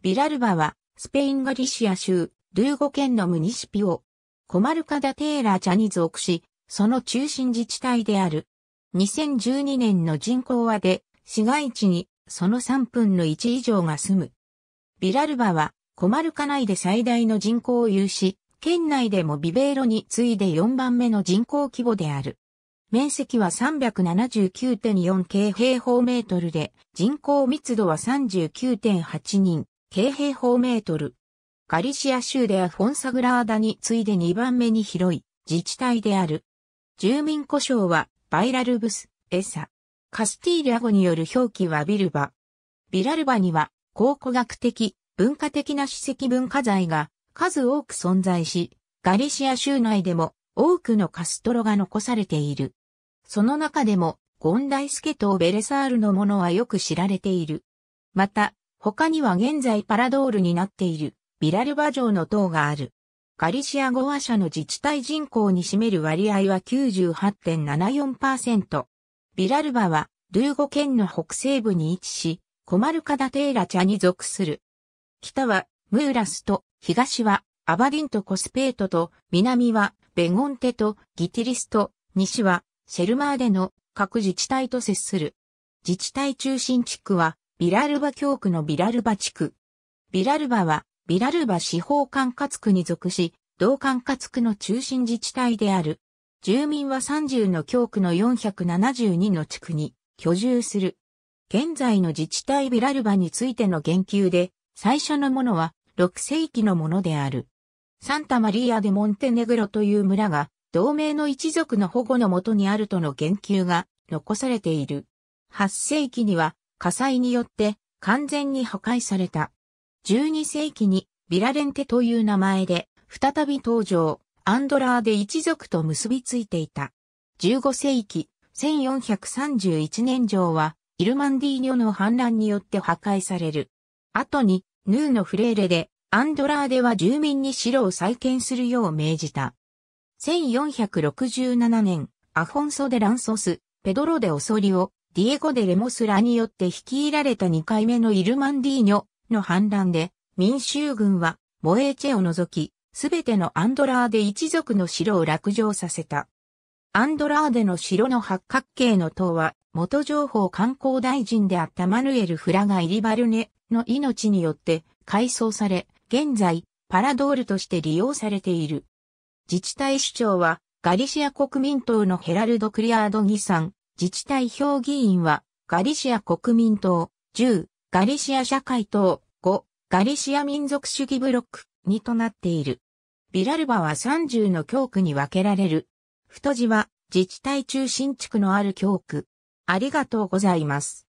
ビラルバは、スペインガリシア州、ルーゴ県のムニシピオ、コマルカダテーラチャに属し、その中心自治体である。2012年の人口はで、市街地にその3分の1以上が住む。ビラルバは、コマルカ内で最大の人口を有し、県内でもビベーロに次いで4番目の人口規模である。面積は379.4平方メートルで、人口密度は39.8人。京平方メートル。ガリシア州ではフォンサグラーダに次いで2番目に広い自治体である。住民故障はバイラルブス、エサ。カスティーリア語による表記はビルバ。ビラルバには考古学的、文化的な史跡文化財が数多く存在し、ガリシア州内でも多くのカストロが残されている。その中でもゴンダイスケとベレサールのものはよく知られている。また、他には現在パラドールになっているビラルバ城の塔がある。ガリシア語話者の自治体人口に占める割合は98.74%。ビラルバはルーゴ県の北西部に位置し、コマルカダテーラチャに属する。北はムーラスと、東はアバディント・コスペートと、南はベゴンテとギティリスと、西はシェルマーデの各自治体と接する。自治体中心地区はビラルバ教区のビラルバ地区。ビラルバは、ビラルバ司法管轄区に属し、同管轄区の中心自治体である。住民は30の教区の472の地区に居住する。現在の自治体ビラルバについての言及で、最初のものは6世紀のものである。サンタマリア・デ・モンテネグロという村が、同盟の一族の保護のもとにあるとの言及が残されている。8世紀には火災によって完全に破壊された。12世紀にビラレンテという名前で再び登場、アンドラーで一族と結びついていた。15世紀、1431年上はイルマンディーニョの反乱によって破壊される。後にヌーのフレーレでアンドラーデは住民に城を再建するよう命じた。1467年、アフォンソ・デ・ランソス、ペドロ・デ・オソリオ、ディエゴ・デ・レモスラによって率いられた2回目のイルマンディーニョの反乱で、民衆軍は、モエーチェを除き、すべてのアンドラーデ一族の城を落城させた。アンドラーデの城の八角形の塔は、元情報観光大臣であったマヌエル・フラガ・イリバルネの命によって改装され、現在、パラドールとして利用されている。自治体首長は、ガリシア国民党のヘラルド・クリアード・ギさん、自治体評議員は、ガリシア国民党、10、ガリシア社会党、5、ガリシア民族主義ブロック、2となっている。ビラルバは30の教区に分けられる。太字は自治体中心地区のある教区。ありがとうございます。